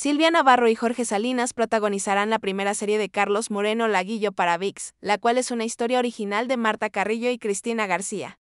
Silvia Navarro y Jorge Salinas protagonizarán la primera serie de Carlos Moreno Laguillo para VIX, la cual es una historia original de Marta Carrillo y Cristina García.